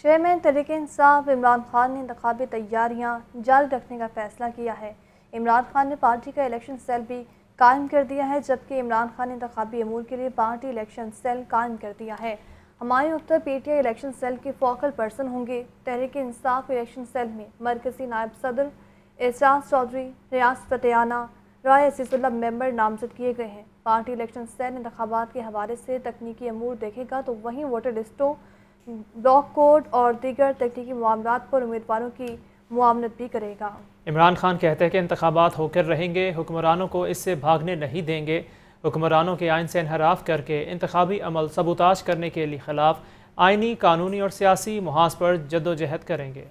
chairman तरीके इंसाफ इमरान खान ने इंतबी तैयारियाँ जारी रखने का फैसला किया है इमरान खान ने पार्टी का इलेक्शन सेल भी कायम कर दिया है जबकि इमरान खान ने इंतबी अमूर के लिए पार्टी इलेक्शन सेल कायम कर दिया है हमारे उत्तर P T I election cell के फोकल पर्सन होंगे तहरीक इंसाफ इलेक्शन सेल में मरकजी नायब सदर एजाज चौधरी रियाज फतेहाना राय असीजुल्ला मेंबर नामजद किए गए हैं पार्टी इलेक्शन सेल इंतबात के हवाले से तकनीकी अमूर देखेगा तो वहीं वोटर लिस्टों ब्लॉक कोर्ट और दीगर तकनीकी मामला पर उम्मीदवारों की मुआमलत भी करेगा इमरान खान कहते हैं कि इंतबात होकर रहेंगे हुक्मरानों को इससे भागने नहीं देंगे हुक्मरानों के आयन से इनहराफ करके इंतबी अमल सबूताज करने के लिए खिलाफ आइनी कानूनी और सियासी महाज पर जदोजहद करेंगे